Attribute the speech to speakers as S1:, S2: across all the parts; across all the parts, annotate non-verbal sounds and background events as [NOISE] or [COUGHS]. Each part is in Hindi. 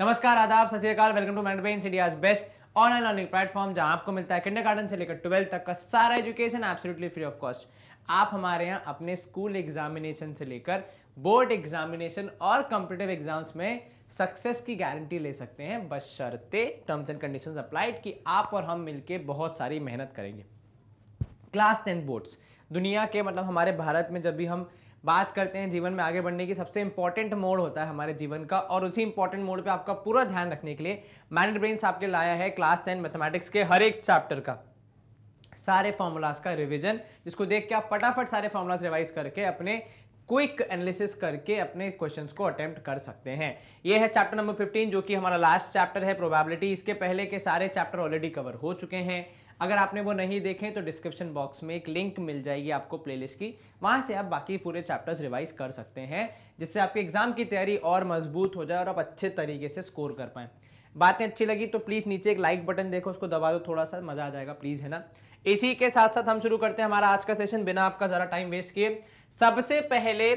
S1: नमस्कार आदाब सत welcome to Magnet Brains India best online learning platform जहां आपको मिलता है किंडर गार्डन से लेकर ट्वेल्थ तक का सारा education absolutely free of cost आप हमारे यहां अपने स्कूल एग्जामिनेशन से लेकर बोर्ड एग्जामिनेशन और कॉम्पिटेटिव एग्जाम्स में सक्सेस की गारंटी ले सकते हैं बस शर्ते टर्म्स एंड कंडीशन अप्लाइड कि आप और हम मिलकर बहुत सारी मेहनत करेंगे क्लास टेंथ बोर्ड्स दुनिया के मतलब हमारे भारत में जब भी हम बात करते हैं जीवन में आगे बढ़ने की सबसे इंपॉर्टेंट मोड होता है हमारे जीवन का और उसी इंपॉर्टेंट मोड पे आपका पूरा ध्यान रखने के लिए मैनेड ब्रेन आपके लाया है क्लास टेन मैथमेटिक्स के हर एक चैप्टर का सारे फॉर्मूलाज का रिविजन जिसको देख के आप फटाफट सारे फॉर्मूलाज रिवाइज करके अपने क्विक एनालिसिस करके अपने क्वेश्चंस को अटेम्प्ट कर सकते हैं ये है चैप्टर नंबर 15 जो कि हमारा लास्ट चैप्टर है प्रोबेबिलिटी इसके पहले के सारे चैप्टर ऑलरेडी कवर हो चुके हैं अगर आपने वो नहीं देखे तो डिस्क्रिप्शन बॉक्स में एक लिंक मिल जाएगी आपको प्लेलिस्ट की वहाँ से आप बाकी पूरे चैप्टर्स रिवाइज कर सकते हैं जिससे आपके एग्जाम की तैयारी और मजबूत हो जाए और आप अच्छे तरीके से स्कोर कर पाएँ बातें अच्छी लगी तो प्लीज़ नीचे एक लाइक बटन देखो उसको दबा दो थोड़ा सा मज़ा आ जाएगा प्लीज़ है ना इसी के साथ साथ हम शुरू करते हैं हमारा आज का सेशन बिना आपका ज़रा टाइम वेस्ट किए सबसे पहले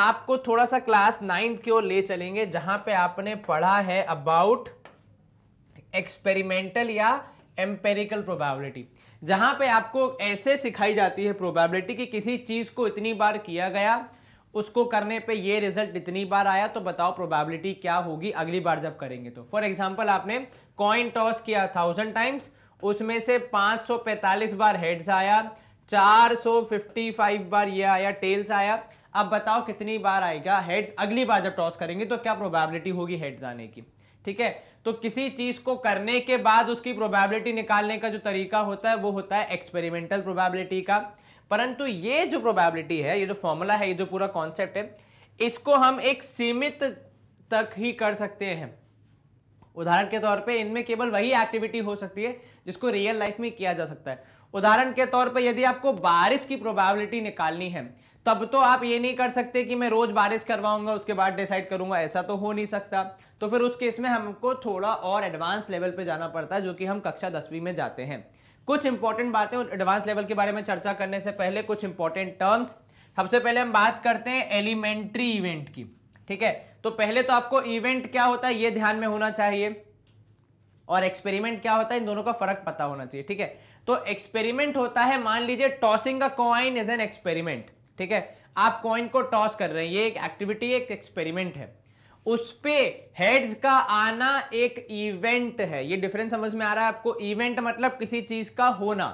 S1: आपको थोड़ा सा क्लास नाइन्थ की ओर ले चलेंगे जहां पे आपने पढ़ा है अबाउट एक्सपेरिमेंटल या एम्पेरिकल प्रोबेबिलिटी जहां पे आपको ऐसे सिखाई जाती है प्रोबेबिलिटी कि किसी चीज़ को इतनी बार किया गया उसको करने पे ये रिजल्ट इतनी बार आया तो बताओ प्रोबेबिलिटी क्या होगी अगली बार जब करेंगे तो फॉर एग्जाम्पल आपने कॉइन टॉस किया थाउजेंड टाइम्स उसमें से 545 बार हेड्स आया 455 बार ये आया टेल्स आया अब बताओ कितनी बार आएगा हेड्स अगली बार जब टॉस करेंगे तो क्या प्रोबेबिलिटी होगी हेड्स आने की ठीक है तो किसी चीज को करने के बाद उसकी प्रोबेबिलिटी निकालने का जो तरीका होता है वो होता है एक्सपेरिमेंटल प्रोबेबिलिटी का परंतु ये जो प्रोबेबिलिटी है ये जो फॉर्मूला है ये जो पूरा कॉन्सेप्ट है इसको हम एक सीमित तक ही कर सकते हैं उदाहरण के तौर पे इनमें केवल वही एक्टिविटी हो सकती है जिसको रियल लाइफ में किया जा सकता है उदाहरण के तौर पर यदि आपको बारिश की प्रोबेबिलिटी निकालनी है तब तो आप ये नहीं कर सकते कि मैं रोज बारिश करवाऊंगा उसके बाद डिसाइड करूंगा ऐसा तो हो नहीं सकता तो फिर उस केस में हमको थोड़ा और एडवांस लेवल पे जाना पड़ता है जो कि हम कक्षा दसवीं में जाते हैं कुछ इंपॉर्टेंट बातें एडवांस लेवल के बारे में चर्चा करने से पहले कुछ इंपॉर्टेंट टर्म्स सबसे पहले हम बात करते हैं एलिमेंट्री इवेंट की ठीक है तो पहले तो आपको इवेंट क्या होता है ये ध्यान में होना चाहिए और एक्सपेरिमेंट क्या होता है इन दोनों का फर्क पता होना चाहिए ठीक है तो एक्सपेरिमेंट होता है मान लीजिए टॉसिंग का कॉइन इज एन एक्सपेरिमेंट ठीक है आप कॉइन को टॉस कर रहे हैं ये एक एक्टिविटी एक एक्सपेरिमेंट है उस पे हेड्स का आना एक इवेंट है ये डिफरेंस समझ में आ रहा है आपको इवेंट मतलब किसी चीज का होना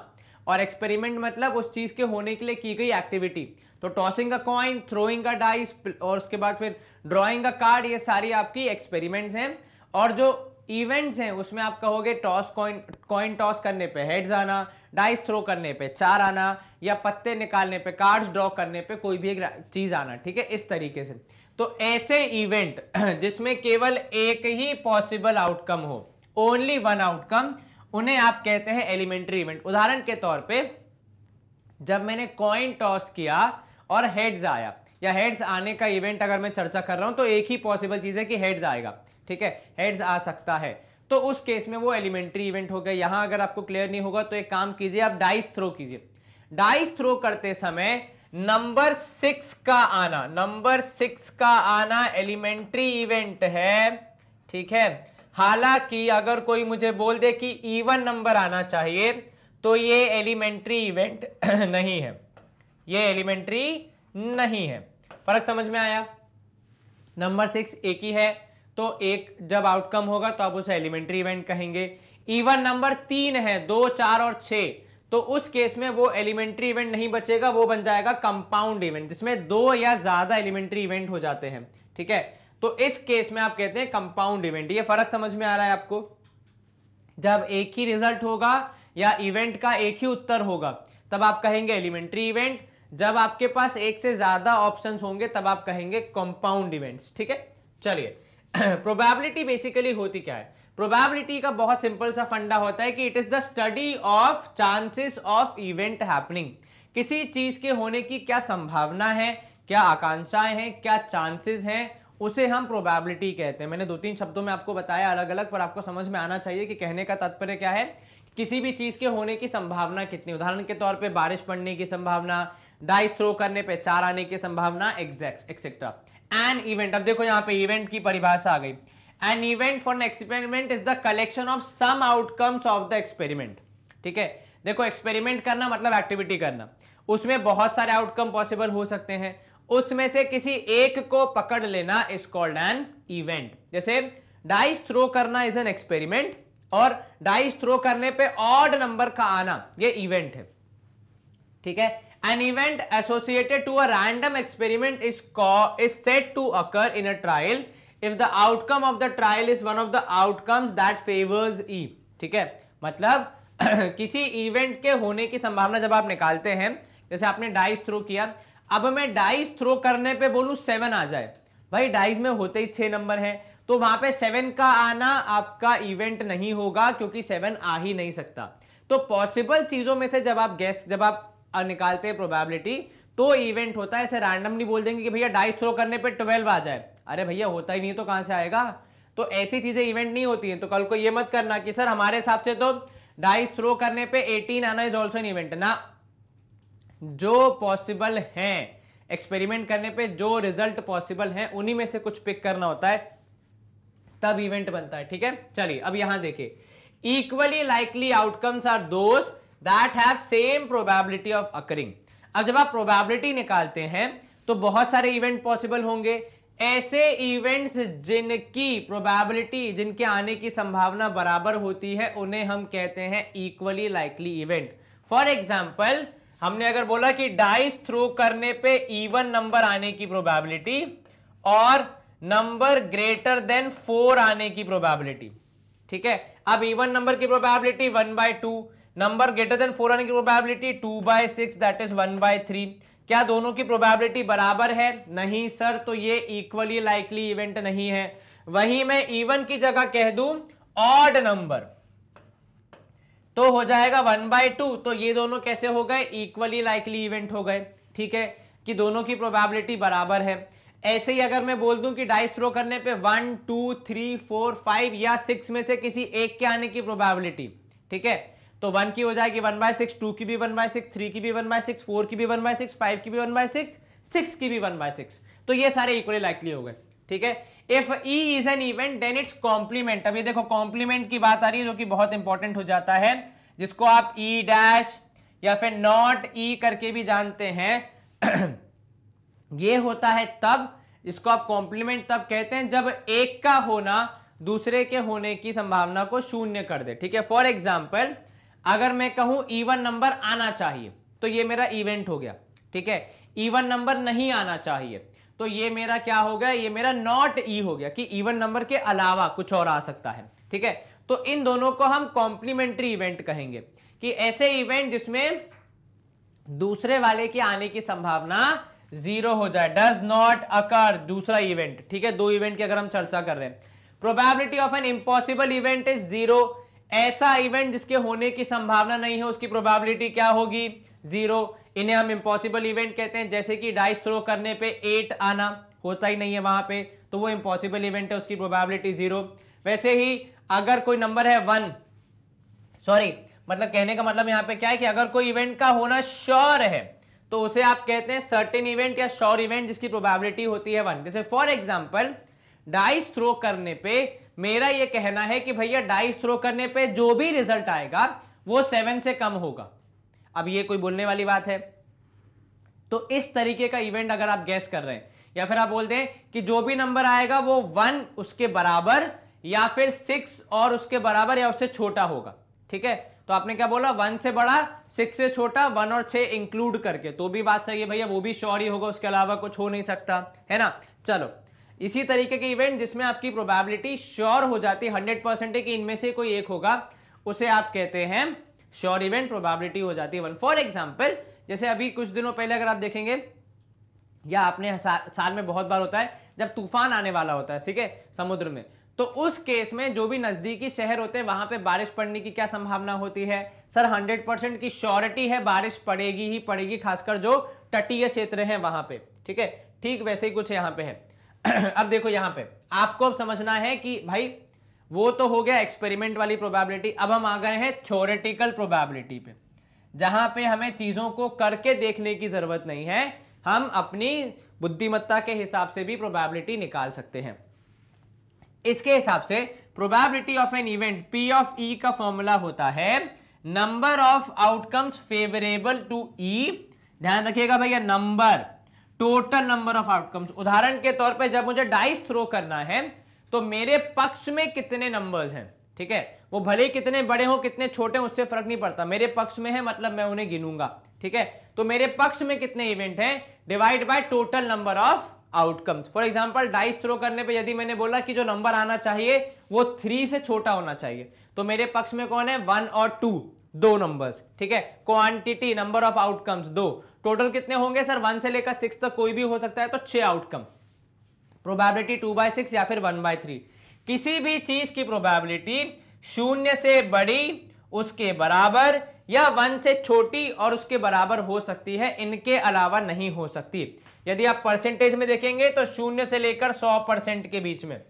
S1: और एक्सपेरिमेंट मतलब उस चीज के होने के लिए की गई एक्टिविटी तो टॉसिंग का कॉइन थ्रोइंग का डाइस और उसके बाद फिर ड्रॉइंग का कार्ड ये सारी आपकी एक्सपेरिमेंट्स हैं और जो इवेंट्स हैं उसमें आप कहोगे टॉस कॉइन कॉइन टॉस करने पे हेड्स आना डाइस थ्रो करने पे चार आना या पत्ते निकालने पे कार्ड्स ड्रॉ करने पे कोई भी एक चीज आना ठीक है इस तरीके से तो ऐसे इवेंट [CLEARS THROAT] जिसमें केवल एक ही पॉसिबल आउटकम हो ओनली वन आउटकम उन्हें आप कहते हैं एलिमेंट्री इवेंट उदाहरण के तौर पर जब मैंने कॉइन टॉस किया और हेड्स आया या हेड्स आने का इवेंट अगर मैं चर्चा कर रहा हूं तो एक ही पॉसिबल चीज है कि हेड्स आएगा ठीक है हेड्स आ सकता है तो उस केस में वो एलिमेंट्री इवेंट हो गया यहां अगर आपको क्लियर नहीं होगा तो एक काम कीजिए आप डाइस थ्रो कीजिए डाइस थ्रो करते समय नंबर सिक्स का आना नंबर सिक्स का आना एलिमेंट्री इवेंट है ठीक है हालांकि अगर कोई मुझे बोल दे कि इवन नंबर आना चाहिए तो ये एलिमेंट्री इवेंट [COUGHS] नहीं है ये एलिमेंट्री नहीं है फर्क समझ में आया नंबर सिक्स एक ही है तो एक जब आउटकम होगा तो आप उसे एलिमेंट्री इवेंट कहेंगे इवन नंबर तीन है दो चार और छ तो उस केस में वो एलिमेंट्री इवेंट नहीं बचेगा वो बन जाएगा कंपाउंड इवेंट जिसमें दो या ज्यादा एलिमेंट्री इवेंट हो जाते हैं ठीक है तो इस केस में आप कहते हैं कंपाउंड इवेंट ये फर्क समझ में आ रहा है आपको जब एक ही रिजल्ट होगा या इवेंट का एक ही उत्तर होगा तब आप कहेंगे एलिमेंट्री इवेंट जब आपके पास एक से ज्यादा ऑप्शंस होंगे तब आप कहेंगे कंपाउंड इवेंट्स ठीक है चलिए प्रोबेबिलिटी [COUGHS] बेसिकली होती क्या है प्रोबेबिलिटी का बहुत सिंपल सा फंडा होता है कि it is the study of chances of event happening किसी चीज के होने की क्या संभावना है क्या आकांक्षाएं हैं क्या चांसेस हैं उसे हम प्रोबेबिलिटी कहते हैं मैंने दो तीन शब्दों में आपको बताया अलग अलग पर आपको समझ में आना चाहिए कि कहने का तात्पर्य क्या है किसी भी चीज़ के होने की संभावना कितनी उदाहरण के तौर पर बारिश पड़ने की संभावना डाइस थ्रो करने पे चार आने की संभावना एग्जैक्ट एक्सेट्रा एन इवेंट अब देखो यहां पे इवेंट की परिभाषा आ गई an event for an experiment is the collection of some outcomes of the experiment ठीक है देखो एक्सपेरिमेंट करना मतलब एक्टिविटी करना उसमें बहुत सारे आउटकम पॉसिबल हो सकते हैं उसमें से किसी एक को पकड़ लेना इज कॉल्ड एन इवेंट जैसे डाइस थ्रो करना इज एन एक्सपेरिमेंट और डाइस थ्रो करने पे ऑड नंबर का आना ये इवेंट है ठीक है an event associated to a random experiment is is said to occur in a trial if the outcome of the trial is one of the outcomes that favors E ठीक है मतलब [CLEARS THROAT] किसी इवेंट के होने की संभावना जब आप निकालते हैं जैसे आपने डाइस थ्रो किया अब मैं डाइस थ्रो करने पे बोलू सेवन आ जाए भाई डाइस में होते ही छह नंबर हैं तो वहां पे सेवन का आना आपका इवेंट नहीं होगा क्योंकि सेवन आ ही नहीं सकता तो पॉसिबल चीजों में से जब आप गेस्ट जब आप निकालते हैं प्रोबेबिलिटी तो इवेंट होता है ऐसे रैंडम नहीं बोल देंगे कि भैया डाइस थ्रो करने पे ट्वेल्व आ जाए अरे भैया होता ही नहीं तो कहां से आएगा तो ऐसी चीजें इवेंट नहीं होती हैं तो कल को ये मत करना कि सर हमारे हिसाब से तो डाइस थ्रो करने पे 18 आना इज ऑल्सो एन इवेंट ना जो पॉसिबल है एक्सपेरिमेंट करने पे जो रिजल्ट पॉसिबल है उन्हीं में से कुछ पिक करना होता है तब इवेंट बनता है ठीक है चलिए अब यहां देखिए इक्वली लाइकली आउटकम्स आर दोस्त that have same probability of occurring अब जब आप प्रोबेबिलिटी निकालते हैं तो बहुत सारे इवेंट पॉसिबल होंगे ऐसे इवेंट्स जिनकी प्रोबेबिलिटी जिनके आने की संभावना बराबर होती है उन्हें हम कहते हैं equally likely event for example हमने अगर बोला कि डाइस थ्रो करने पे इवन नंबर आने की प्रोबेबिलिटी और नंबर ग्रेटर देन फोर आने की प्रोबेबिलिटी ठीक है अब इवन नंबर की probability one by two number greater than four आने की probability two by six that is one by three क्या दोनों की प्रोबेबिलिटी बराबर है नहीं सर तो ये इक्वली लाइकली इवेंट नहीं है वही मैं इवन की जगह कह दू ऑड नंबर तो हो जाएगा वन बाय टू तो ये दोनों कैसे हो गए इक्वली लाइकली इवेंट हो गए ठीक है कि दोनों की प्रोबेबिलिटी बराबर है ऐसे ही अगर मैं बोल दूं कि डाइस थ्रो करने पे one two three four five या सिक्स में से किसी एक के आने की प्रोबेबिलिटी ठीक है तो वन की हो जाएगी वन बाय सिक्स टू की भी वन बाय सिक्स थ्री की भी वन बाय सिक्स फोर की भी वन बाय सिक्स फाइव की भी वन बाय सिक्स सिक्स की भी वन बाय सिक्स तो ये सारे इक्वली लाइकली हो गए ठीक है if E is an event then its complement अभी देखो कॉम्प्लीमेंट की बात आ रही है जो कि बहुत इंपॉर्टेंट हो जाता है जिसको आप ई e डैश या फिर नॉट ई e करके भी जानते हैं [CLEARS THROAT] ये होता है तब जिसको आप कॉम्प्लीमेंट तब कहते हैं जब एक का होना दूसरे के होने की संभावना को शून्य कर दे ठीक है फॉर एग्जाम्पल अगर मैं कहूं इवन e नंबर आना चाहिए तो ये मेरा इवेंट हो गया ठीक है इवन e नंबर नहीं आना चाहिए तो ये मेरा क्या हो गया ये मेरा नॉट ई e हो गया कि इवन e नंबर के अलावा कुछ और आ सकता है ठीक है तो इन दोनों को हम कॉम्प्लीमेंट्री इवेंट कहेंगे कि ऐसे इवेंट जिसमें दूसरे वाले के आने की संभावना जीरो हो जाए डज नॉट अकर दूसरा इवेंट ठीक है दो इवेंट की अगर हम चर्चा कर रहे हैं probability of an impossible event is zero ऐसा इवेंट जिसके होने की संभावना नहीं है उसकी प्रोबेबिलिटी क्या होगी जीरो इन्हें हम इम्पॉसिबल इवेंट कहते हैं जैसे कि डाइस थ्रो करने पे एट आना होता ही नहीं है वहां पे तो वो इम्पॉसिबल इवेंट है उसकी प्रोबेबिलिटी जीरो वैसे ही अगर कोई नंबर है वन सॉरी मतलब कहने का मतलब यहाँ पे क्या है कि अगर कोई इवेंट का होना श्योर है तो उसे आप कहते हैं सर्टेन इवेंट या श्योर इवेंट जिसकी प्रोबेबिलिटी होती है वन जैसे फॉर एग्जाम्पल डाइस थ्रो करने पे मेरा ये कहना है कि भैया डाइस थ्रो करने पे जो भी रिजल्ट आएगा वो सेवन से कम होगा अब ये कोई बोलने वाली बात है तो इस तरीके का इवेंट अगर आप गैस कर रहे हैं या फिर आप बोलते हैं कि जो भी नंबर आएगा वो वन उसके बराबर या फिर सिक्स और उसके बराबर या उससे छोटा होगा ठीक है तो आपने क्या बोला वन से बड़ा सिक्स से छोटा वन और छ इंक्लूड करके तो भी बात सही है भैया वो भी श्योर ही होगा उसके अलावा कुछ हो नहीं सकता है ना चलो इसी तरीके के इवेंट जिसमें आपकी प्रोबेबिलिटी श्योर हो जाती है हंड्रेड परसेंट कि इनमें से कोई एक होगा उसे आप कहते हैं श्योर इवेंट प्रोबेबिलिटी हो जाती है वन फॉर एग्जाम्पल जैसे अभी कुछ दिनों पहले अगर आप देखेंगे या आपने साल में बहुत बार होता है जब तूफान आने वाला होता है ठीक है समुद्र में तो उस केस में जो भी नज़दीकी शहर होते हैं वहां पे बारिश पड़ने की क्या संभावना होती है सर 100 परसेंट की श्योरिटी है बारिश पड़ेगी ही पड़ेगी खासकर जो तटीय क्षेत्र है वहां पे ठीक है ठीक वैसे ही कुछ यहाँ पे है [CLEARS THROAT] अब देखो यहां पे आपको अब समझना है कि भाई वो तो हो गया एक्सपेरिमेंट वाली प्रोबेबिलिटी अब हम आ गए हैं थ्योरेटिकल प्रोबेबिलिटी पे जहां पे हमें चीज़ों को करके देखने की ज़रूरत नहीं है हम अपनी बुद्धिमत्ता के हिसाब से भी प्रोबेबिलिटी निकाल सकते हैं इसके हिसाब से probability of an event P of E का फॉर्मूला होता है number of outcomes favourable to E ध्यान रखिएगा भैया number total number of outcomes उदाहरण के तौर पे जब मुझे डाइस थ्रो करना है तो मेरे पक्ष में कितने नंबर्स हैं ठीक है वो भले कितने बड़े हो कितने छोटे हो उससे फर्क नहीं पड़ता मेरे पक्ष में है मतलब मैं उन्हें गिनूंगा ठीक है तो मेरे पक्ष में कितने इवेंट हैं divide by total number of outcomes for example dice throw करने पे यदि मैंने बोला कि जो नंबर आना चाहिए वो थ्री से छोटा होना चाहिए तो मेरे पक्ष में कौन है वन और टू दो नंबर्स ठीक है क्वांटिटी नंबर ऑफ आउटकम्स दो टोटल कितने होंगे सर वन से लेकर सिक्स तक कोई भी हो सकता है तो छह outcome probability two by six या फिर वन बाय थ्री किसी भी चीज की प्रोबेबिलिटी शून्य से बड़ी उसके बराबर या वन से छोटी और उसके बराबर हो सकती है इनके अलावा नहीं हो सकती यदि आप परसेंटेज में देखेंगे तो शून्य से लेकर सौ परसेंट के बीच में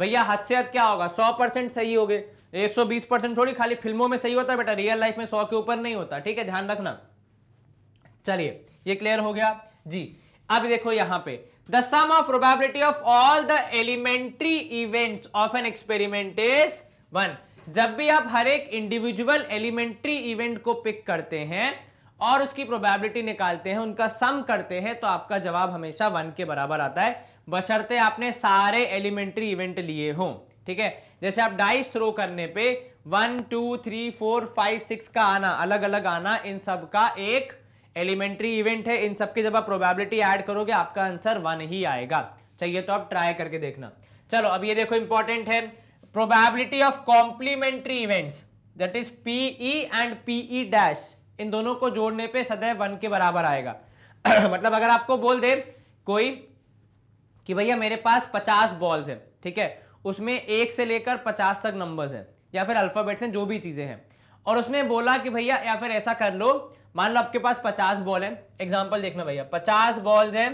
S1: भैया हद से हद क्या होगा सौ परसेंट सही हो गए 120 परसेंट थोड़ी खाली फिल्मों में सही होता है बेटा रियल लाइफ में सौ के ऊपर नहीं होता ठीक है ध्यान रखना चलिए ये क्लियर हो गया जी अब देखो यहां पे the sum of probability of all the elementary events of an experiment is one जब भी आप हर एक इंडिविजुअल एलिमेंट्री इवेंट को पिक करते हैं और उसकी प्रोबेबिलिटी निकालते हैं उनका सम करते हैं तो आपका जवाब हमेशा वन के बराबर आता है बशर्ते आपने सारे एलिमेंट्री इवेंट लिए हों ठीक है जैसे आप डाइस थ्रो करने पे one two three four five six का आना अलग अलग आना इन सब का एक एलिमेंट्री इवेंट है इन सब के जब आप प्रोबेबिलिटी ऐड करोगे आपका आंसर वन ही आएगा चाहिए तो आप ट्राई करके देखना चलो अब ये देखो इंपॉर्टेंट है probability of complementary events that is P E and P E dash इन दोनों को जोड़ने पे सदैव वन के बराबर आएगा [CLEARS THROAT] मतलब अगर आपको बोल दे कोई कि भैया मेरे पास पचास बॉल्स है ठीक है उसमें एक से लेकर पचास तक नंबर्स हैं या फिर अल्फ़ाबेट्स हैं जो भी चीज़ें हैं और उसने बोला कि भैया या फिर ऐसा कर लो मान लो आपके पास पचास बॉल है एग्जाम्पल देखना भैया पचास बॉल्स हैं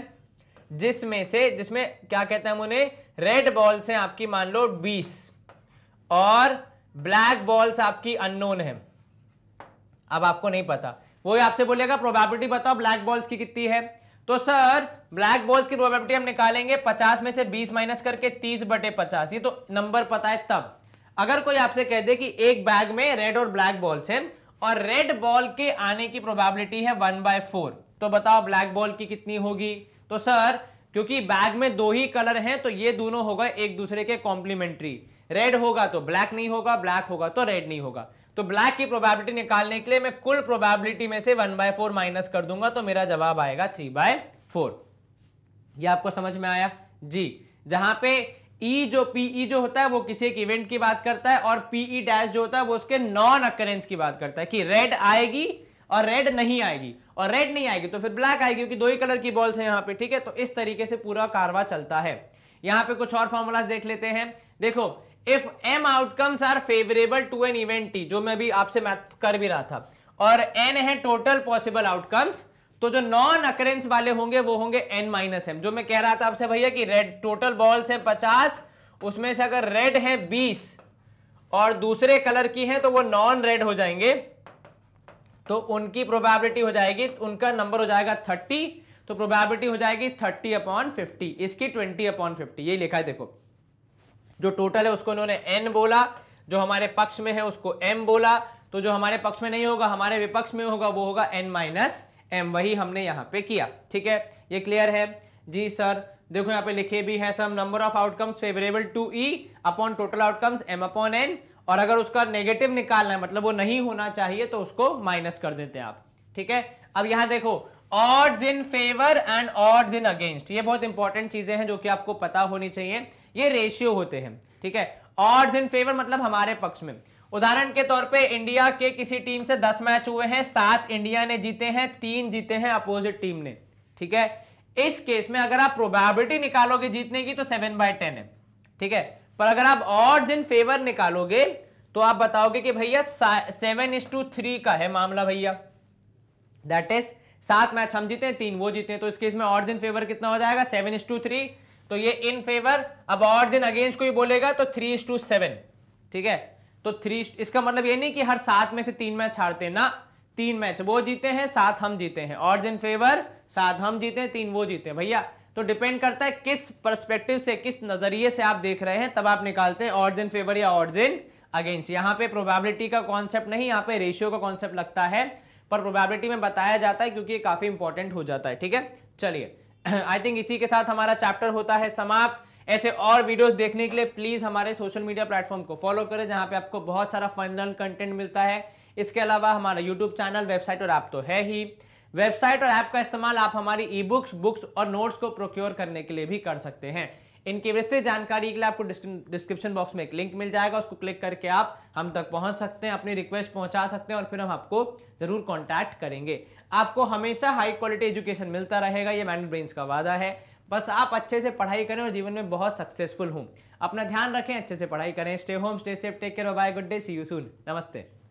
S1: जिसमें से जिसमें क्या कहते हैं हम उन्हें रेड बॉल्स हैं आपकी मान लो बीस और ब्लैक बॉल्स आपकी अननोन है अब आपको नहीं पता वो आपसे बोलेगा प्रोबेबिलिटी बताओ ब्लैक बॉल्स की कितनी है तो सर ब्लैक बॉल्स की प्रोबेबिलिटी हम निकालेंगे 50 में से 20 माइनस करके 30 बटे पचास ये तो नंबर पता है तब अगर कोई आपसे कह दे कि एक बैग में रेड और ब्लैक बॉल्स हैं और रेड बॉल के आने की प्रोबेबिलिटी है वन बाय फोर तो बताओ ब्लैक बॉल की कितनी होगी तो सर क्योंकि बैग में दो ही कलर हैं तो ये दोनों होगा एक दूसरे के कॉम्प्लीमेंट्री रेड होगा तो ब्लैक नहीं होगा ब्लैक होगा तो रेड नहीं होगा तो ब्लैक की प्रोबेबिलिटी निकालने के लिए मैं कुल प्रोबेबिलिटी में से वन बाय फोर माइनस कर दूंगा तो मेरा जवाब आएगा थ्री बाय फोर यह आपको समझ में आया जी जहां पे ई e जो पी e जो होता है वो किसी एक इवेंट की बात करता है और पीई डैश e जो होता है वो उसके नॉन अकरेंस की बात करता है कि रेड आएगी और रेड नहीं आएगी और रेड नहीं आएगी तो फिर ब्लैक आएगी क्योंकि दो ही कलर की बॉल्स है यहां पे ठीक है तो इस तरीके से पूरा कारवा चलता है यहां पे कुछ और फॉर्मूलाज देख लेते हैं देखो if M outcomes are favourable to an event T जो मैं भी आपसे मैथ कर भी रहा था और एन है टोटल पॉसिबल आउटकम्स तो जो नॉन अकरेंस वाले होंगे वो होंगे एन माइनस एम जो मैं कह रहा था आपसे भैया कि रेड टोटल बॉल्स है पचास उसमें से अगर रेड है बीस और दूसरे कलर की है तो वो नॉन रेड हो जाएंगे तो उनकी प्रोबेबिलिटी हो जाएगी उनका नंबर हो जाएगा थर्टी तो प्रोबेबिलिटी हो जाएगी थर्टी अपॉन फिफ्टी इसकी ट्वेंटी अपॉन फिफ्टी यही लिखा है देखो जो टोटल है उसको इन्होंने एन बोला जो हमारे पक्ष में है उसको एम बोला तो जो हमारे पक्ष में नहीं होगा हमारे विपक्ष में होगा वो होगा एन माइनस एम वही हमने यहाँ पे किया ठीक है ये क्लियर है जी सर देखो यहाँ पे लिखे भी है sum number of outcomes favourable to E upon total outcomes M upon N और अगर उसका नेगेटिव निकालना है मतलब वो नहीं होना चाहिए तो उसको माइनस कर देते हैं आप ठीक है अब यहां देखो odds in favour and odds in against ये बहुत इंपॉर्टेंट चीजें हैं जो कि आपको पता होनी चाहिए ये रेशियो होते हैं ठीक है ऑर्ड्स इन फेवर मतलब हमारे पक्ष में उदाहरण के तौर पे इंडिया के किसी टीम से दस मैच हुए हैं सात इंडिया ने जीते हैं तीन जीते हैं अपोजिट टीम ने ठीक है इस केस में अगर आप प्रोबेबिलिटी निकालोगे जीतने की तो सेवन बाय टेन है ठीक है पर अगर आप ऑर्ड्स इन फेवर निकालोगे तो आप बताओगे कि भैया सेवन इज टू थ्री का है मामला भैया दैट इज सात मैच हम जीते हैं तीन वो जीते हैं तो इस केस में ऑर्ड्स इन फेवर कितना हो जाएगा सेवन इज टू थ्री तो ये इन फेवर अब ऑर्ड इन अगेंस्ट कोई बोलेगा तो थ्री इज टू सेवन ठीक है तो थ्री इसका मतलब ये नहीं कि हर सात में से तीन मैच हारते ना तीन मैच वो जीते हैं सात हम जीते हैं ऑर्ड्स इन फेवर सात हम जीते हैं तीन वो जीते हैं भैया तो डिपेंड करता है किस परस्पेक्टिव से किस नजरिए से आप देख रहे हैं तब आप निकालते हैं ऑर्ड्स इन फेवर या ऑर्ड्स इन अगेंस्ट यहाँ पे प्रोबेबिलिटी का कॉन्सेप्ट नहीं यहाँ पे रेशियो का कॉन्सेप्ट लगता है पर प्रोबेबिलिटी में बताया जाता है क्योंकि ये काफी इंपॉर्टेंट हो जाता है ठीक है चलिए आई [CLEARS THROAT] थिंक इसी के साथ हमारा चैप्टर होता है समाप्त ऐसे और वीडियोस देखने के लिए प्लीज हमारे सोशल मीडिया प्लेटफॉर्म को फॉलो करें जहां पे आपको बहुत सारा फन लर्न कंटेंट मिलता है इसके अलावा हमारा यूट्यूब चैनल वेबसाइट और ऐप तो है ही वेबसाइट और ऐप का इस्तेमाल आप हमारी ई बुक्स बुक्स और नोट्स को प्रोक्योर करने के लिए भी कर सकते हैं इनकी विस्तृत जानकारी के लिए आपको डिस्क्रिप्शन बॉक्स में एक लिंक मिल जाएगा उसको क्लिक करके आप हम तक पहुंच सकते हैं अपनी रिक्वेस्ट पहुंचा सकते हैं और फिर हम आपको जरूर कॉन्टैक्ट करेंगे आपको हमेशा हाई क्वालिटी एजुकेशन मिलता रहेगा ये मैंड ब्रेन्स का वादा है बस आप अच्छे से पढ़ाई करें और जीवन में बहुत सक्सेसफुल हूँ अपना ध्यान रखें अच्छे से पढ़ाई करें stay home stay safe take care bye good day see you soon नमस्ते